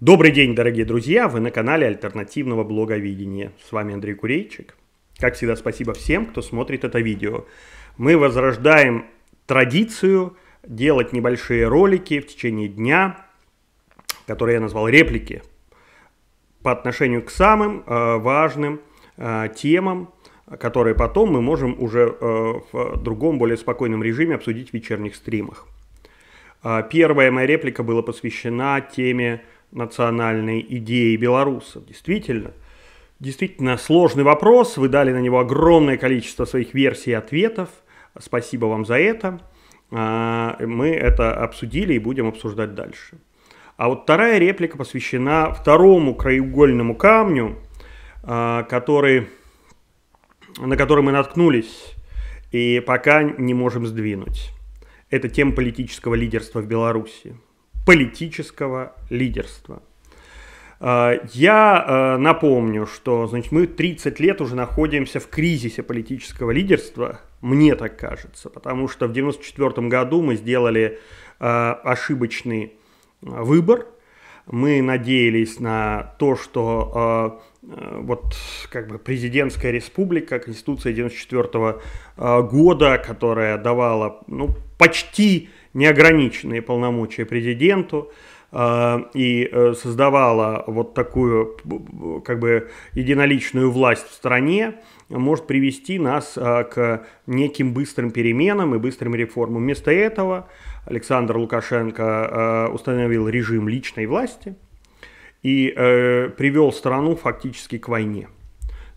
Добрый день, дорогие друзья! Вы на канале Альтернативного Блоговидения. С вами Андрей Курейчик. Как всегда, спасибо всем, кто смотрит это видео. Мы возрождаем традицию делать небольшие ролики в течение дня, которые я назвал реплики, по отношению к самым э, важным э, темам, которые потом мы можем уже э, в другом, более спокойном режиме обсудить в вечерних стримах. Э, первая моя реплика была посвящена теме национальной идеи белорусов. Действительно, действительно сложный вопрос. Вы дали на него огромное количество своих версий и ответов. Спасибо вам за это. А, мы это обсудили и будем обсуждать дальше. А вот вторая реплика посвящена второму краеугольному камню, а, который, на который мы наткнулись и пока не можем сдвинуть. Это тема политического лидерства в Беларуси политического лидерства. А, я а, напомню, что значит, мы 30 лет уже находимся в кризисе политического лидерства, мне так кажется, потому что в 1994 году мы сделали а, ошибочный выбор, мы надеялись на то, что вот как бы президентская республика, конституция 94 -го, года, которая давала ну, почти неограниченные полномочия президенту э, и э, создавала вот такую как бы единоличную власть в стране, может привести нас э, к неким быстрым переменам и быстрым реформам. Вместо этого Александр Лукашенко установил режим личной власти и привел страну фактически к войне.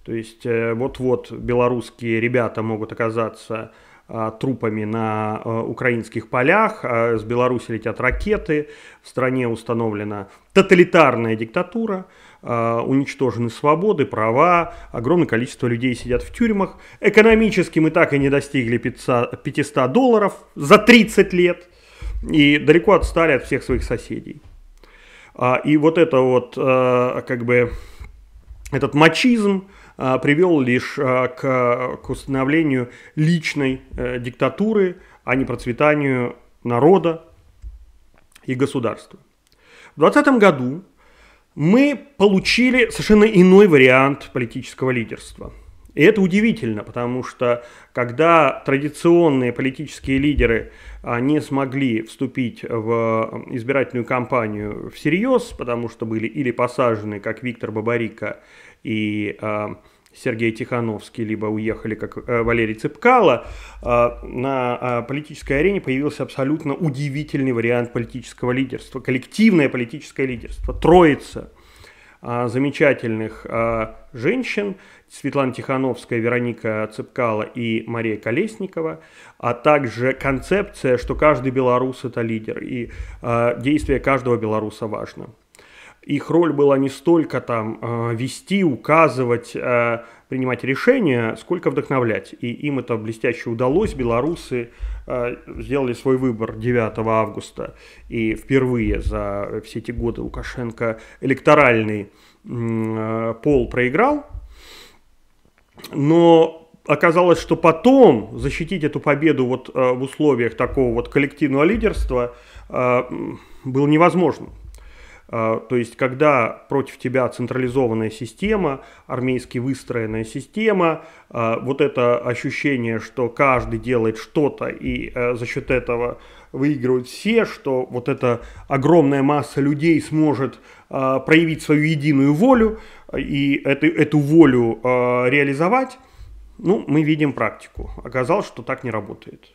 То есть вот-вот белорусские ребята могут оказаться Э, трупами на э, украинских полях, а с Беларуси летят ракеты, в стране установлена тоталитарная диктатура, э, уничтожены свободы, права, огромное количество людей сидят в тюрьмах. Экономически мы так и не достигли 500 долларов за 30 лет и далеко отстали от всех своих соседей. А, и вот это вот, как бы, этот мачизм, а, привел лишь а, к, к установлению личной э, диктатуры, а не процветанию народа и государства. В 2020 году мы получили совершенно иной вариант политического лидерства – и это удивительно, потому что когда традиционные политические лидеры а, не смогли вступить в избирательную кампанию всерьез, потому что были или посажены, как Виктор Бабарико и а, Сергей Тихановский, либо уехали, как э, Валерий Цыпкало, а, на политической арене появился абсолютно удивительный вариант политического лидерства, коллективное политическое лидерство, троица замечательных женщин, Светлана Тихановская, Вероника Цепкала и Мария Колесникова, а также концепция, что каждый белорус – это лидер, и э, действие каждого белоруса важно. Их роль была не столько там э, вести, указывать, э, принимать решения, сколько вдохновлять. И им это блестяще удалось. Белорусы э, сделали свой выбор 9 августа. И впервые за все эти годы Лукашенко электоральный пол проиграл но оказалось, что потом защитить эту победу вот э, в условиях такого вот коллективного лидерства э, было невозможно. Э, то есть, когда против тебя централизованная система, армейски выстроенная система, вот это ощущение, что каждый делает что-то и за счет этого выигрывают все, что вот эта огромная масса людей сможет проявить свою единую волю, и эту, эту волю э, реализовать, ну, мы видим практику. Оказалось, что так не работает.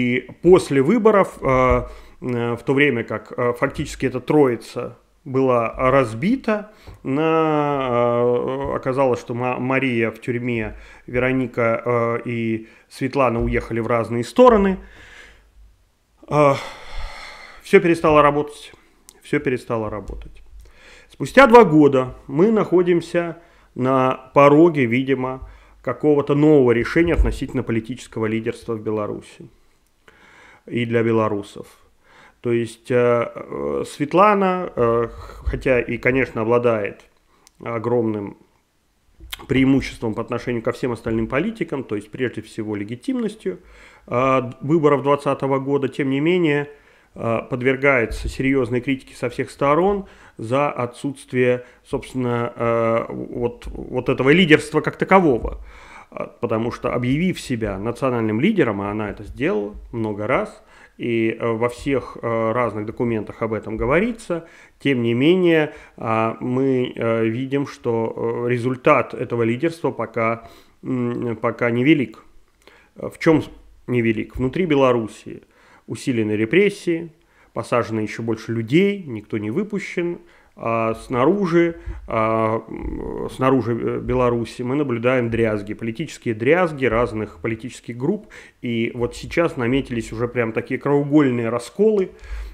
И после выборов, э, э в то время как э, фактически эта троица была разбита. На, э, оказалось, что Мария в тюрьме, Вероника э, и Светлана уехали в разные стороны. Все перестало работать. Все перестало работать. Спустя два года мы находимся на пороге, видимо, какого-то нового решения относительно политического лидерства в Беларуси и для белорусов. То есть э, э, Светлана, э, хотя и, конечно, обладает огромным преимуществом по отношению ко всем остальным политикам, то есть прежде всего легитимностью выборов 2020 года, тем не менее – Э, подвергается серьезной критике со всех сторон за отсутствие, собственно, э, вот, вот этого лидерства как такового. Э, потому что объявив себя национальным лидером, а она это сделала много раз, и во всех разных документах об этом говорится, тем не менее мы видим, что результат этого лидерства пока, пока невелик. В чем невелик? Внутри Белоруссии – усилены репрессии, посажено еще больше людей, никто не выпущен. А снаружи, а, снаружи э, Беларуси мы наблюдаем дрязги, политические дрязги разных политических групп. И вот сейчас наметились уже прям такие краугольные расколы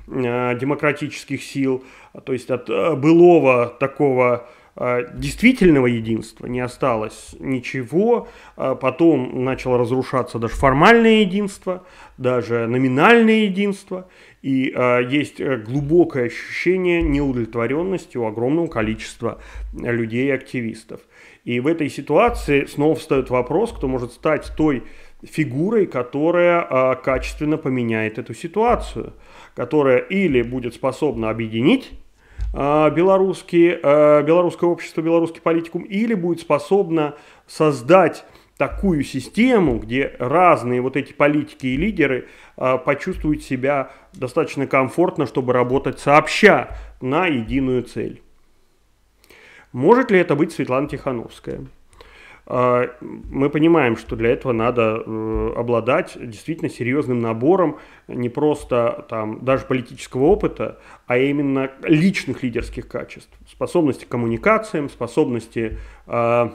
э, демократических сил, то есть от э, былого такого Э, действительного единства не осталось ничего, э, потом начало разрушаться даже формальное единство, даже номинальное единство, и э, есть глубокое ощущение неудовлетворенности у огромного количества людей и активистов. И в этой ситуации снова встает вопрос, кто может стать той фигурой, которая качественно поменяет эту ситуацию, которая или будет способна объединить Э, белорусский, э, белорусское общество, белорусский политикум, или будет способна создать такую систему, где разные вот эти политики и лидеры э, почувствуют себя достаточно комфортно, чтобы работать сообща на единую цель. Может ли это быть Светлана Тихановская? А, мы понимаем, что для этого надо э, обладать действительно серьезным набором не просто там даже политического опыта, а именно личных лидерских качеств, способности к коммуникациям, способности а,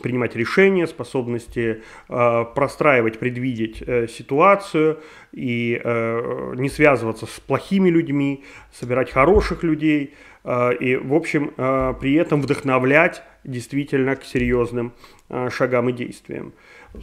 принимать решения, способности э, простраивать, предвидеть э, ситуацию и э, не связываться с плохими людьми, собирать хороших людей э, и, в общем, э, при этом вдохновлять действительно к серьезным э, шагам и действиям.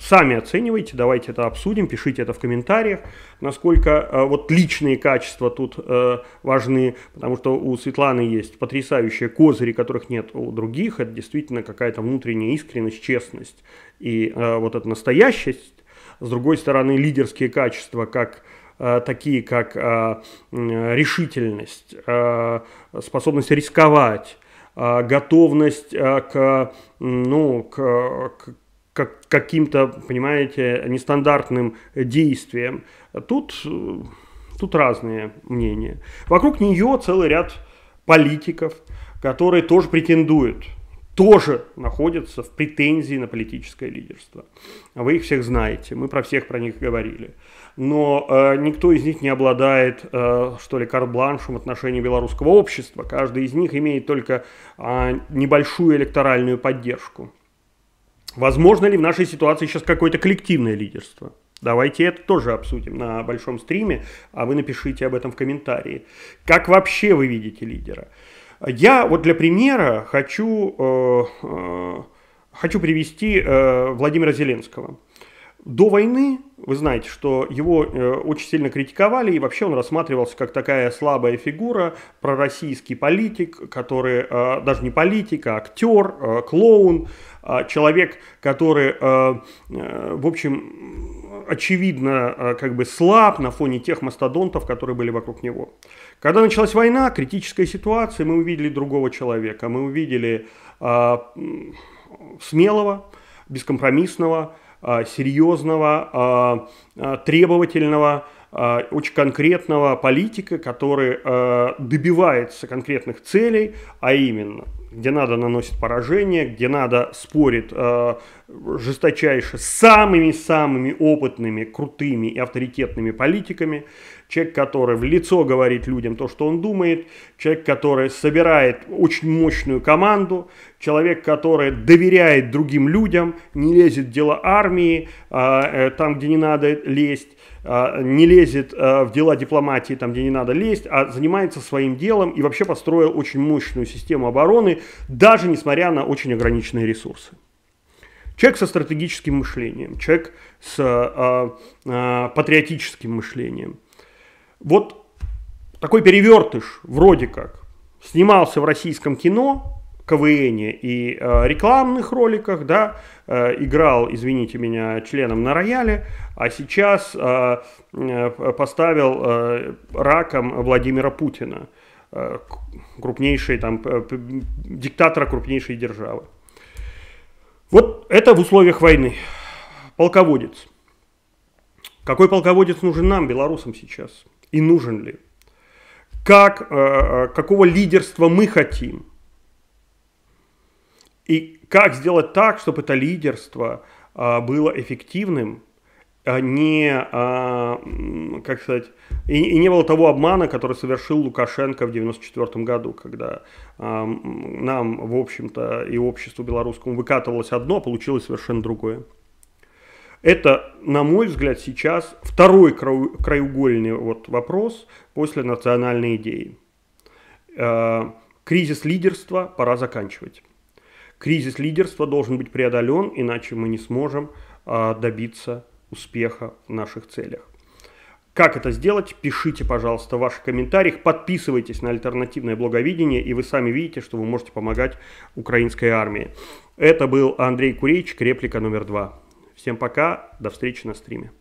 Сами оценивайте, давайте это обсудим, пишите это в комментариях, насколько э, вот личные качества тут э, важны, потому что у Светланы есть потрясающие козыри, которых нет у других. Это действительно какая-то внутренняя искренность, честность и э, вот эта настоящесть. С другой стороны, лидерские качества, как э, такие как э, решительность, э, способность рисковать, готовность к, ну, к, к как, каким-то, понимаете, нестандартным действием. Тут, тут разные мнения. Вокруг нее целый ряд политиков, которые тоже претендуют, тоже находятся в претензии на политическое лидерство. Вы их всех знаете, мы про всех про них говорили. Но э, никто из них не обладает, э, что ли, карбланшем в отношении белорусского общества. Каждый из них имеет только э, небольшую электоральную поддержку. Возможно ли в нашей ситуации сейчас какое-то коллективное лидерство? Давайте это тоже обсудим на большом стриме, а вы напишите об этом в комментарии. Как вообще вы видите лидера? Я вот для примера хочу, э, э, хочу привести э, Владимира Зеленского. До войны вы знаете, что его э, очень сильно критиковали, и вообще он рассматривался как такая слабая фигура, пророссийский политик, который э, даже не политик, а актер, э, клоун, э, человек, который, э, э, в общем, очевидно, э, как бы слаб на фоне тех мастодонтов, которые были вокруг него. Когда началась война, критическая ситуация, мы увидели другого человека, мы увидели э, смелого, бескомпромиссного, а, серьезного, а, а, требовательного, очень конкретного политика, который добивается конкретных целей, а именно где надо наносит поражение, где надо спорит жесточайше с самыми-самыми опытными, крутыми и авторитетными политиками, человек, который в лицо говорит людям то, что он думает, человек, который собирает очень мощную команду, человек, который доверяет другим людям, не лезет в дела армии, а, э, там, где не надо лезть, а, не лезет а, в дела дипломатии, там, где не надо лезть, а занимается своим делом и вообще построил очень мощную систему обороны, даже несмотря на очень ограниченные ресурсы. Человек со стратегическим мышлением, человек с э, э, патриотическим мышлением – вот такой перевертыш вроде как снимался в российском кино, КВН и э, рекламных роликах, да, э, играл, извините меня, членом на рояле, а сейчас э, э поставил э, раком Владимира Путина, э, крупнейший там э, диктатора крупнейшей державы. Вот это в условиях войны. Полководец. Какой полководец нужен нам, белорусам, сейчас? и нужен ли, как, э, э, какого лидерства мы хотим и как сделать так, чтобы это лидерство э, было эффективным, а не, а, как сказать, и не было того обмана, который совершил Лукашенко в 1994 году, когда а, нам, в общем-то, и обществу белорусскому выкатывалось одно, а получилось совершенно другое. Это, на мой взгляд, сейчас второй краеугольный вот вопрос после национальной идеи. Э, кризис лидерства пора заканчивать. Кризис лидерства должен быть преодолен, иначе мы не сможем э, добиться успеха в наших целях. Как это сделать? Пишите, пожалуйста, в ваших комментариях. Подписывайтесь на альтернативное благовидение, и вы сами видите, что вы можете помогать украинской армии. Это был Андрей Курейчик, реплика номер два. Всем пока, до встречи на стриме.